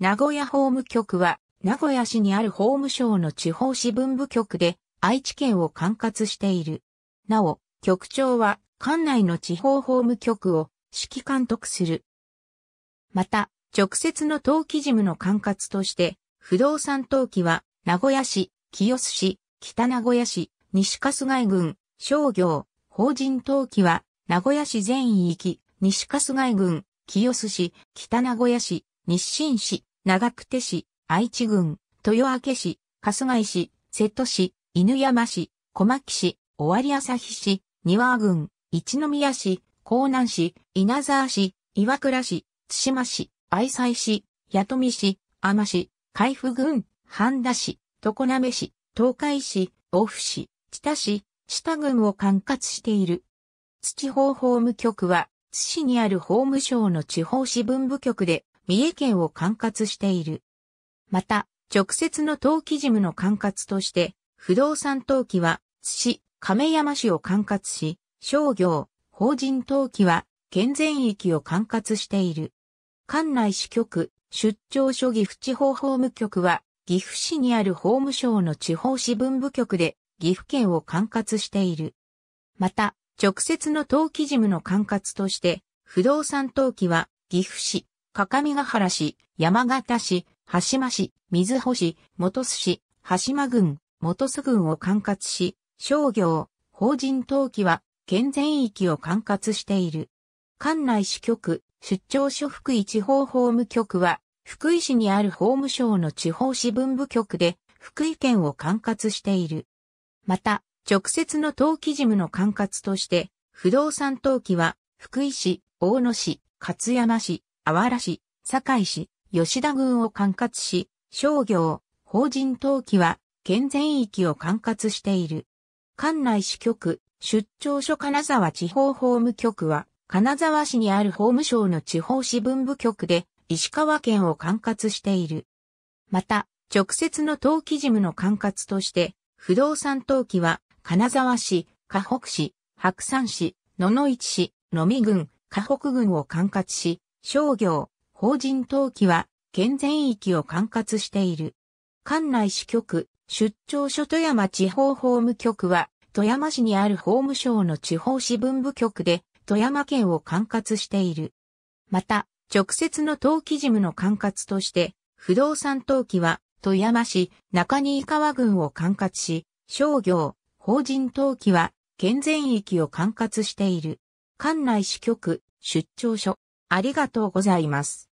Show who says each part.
Speaker 1: 名古屋法務局は、名古屋市にある法務省の地方支分部局で、愛知県を管轄している。なお、局長は、管内の地方法務局を指揮監督する。また、直接の登記事務の管轄として、不動産登記は、名古屋市、清須市、北名古屋市、西春日郡、商業、法人登記は、名古屋市全域、西春日郡、清須市、北名古屋市、日清市、長久手市、愛知郡、豊明市、春日井市、瀬戸市、犬山市、小牧市、尾張旭市、庭郡、一宮市、江南市、稲沢市、岩倉市、津島市、愛西市、八富市、海市、海部郡、半田市、常滑市、東海市、大府市、知多市、知多郡を管轄している。土方法務局は、津市にある法務省の地方支分部局で、三重県を管轄している。また、直接の登記事務の管轄として、不動産登記は、津市、亀山市を管轄し、商業、法人登記は、県全域を管轄している。管内支局、出張所岐阜地方法務局は、岐阜市にある法務省の地方支分部局で、岐阜県を管轄している。また、直接の登記事務の管轄として、不動産登記は、岐阜市、かかみが原市、山形市、羽島市、水穂市、本栖市、羽島郡、本栖郡を管轄し、商業、法人登記は、県全域を管轄している。管内支局、出張所福井地方法務局は、福井市にある法務省の地方支分部局で、福井県を管轄している。また、直接の登記事務の管轄として、不動産登記は、福井市、大野市、勝山市、あわら市、堺市、吉田郡を管轄し、商業、法人登記は、県全域を管轄している。管内支局、出張所金沢地方法務局は、金沢市にある法務省の地方支分部局で、石川県を管轄している。また、直接の登記事務の管轄として、不動産登記は、金沢市、河北市、白山市、野々市市、野見郡、河北郡を管轄し、商業、法人登記は、県全域を管轄している。管内支局、出張所富山地方法務局は、富山市にある法務省の地方支分部局で、富山県を管轄している。また、直接の登記事務の管轄として、不動産登記は、富山市中新川郡を管轄し、商業、法人登記は、県全域を管轄している。管内支局、出張所、ありがとうございます。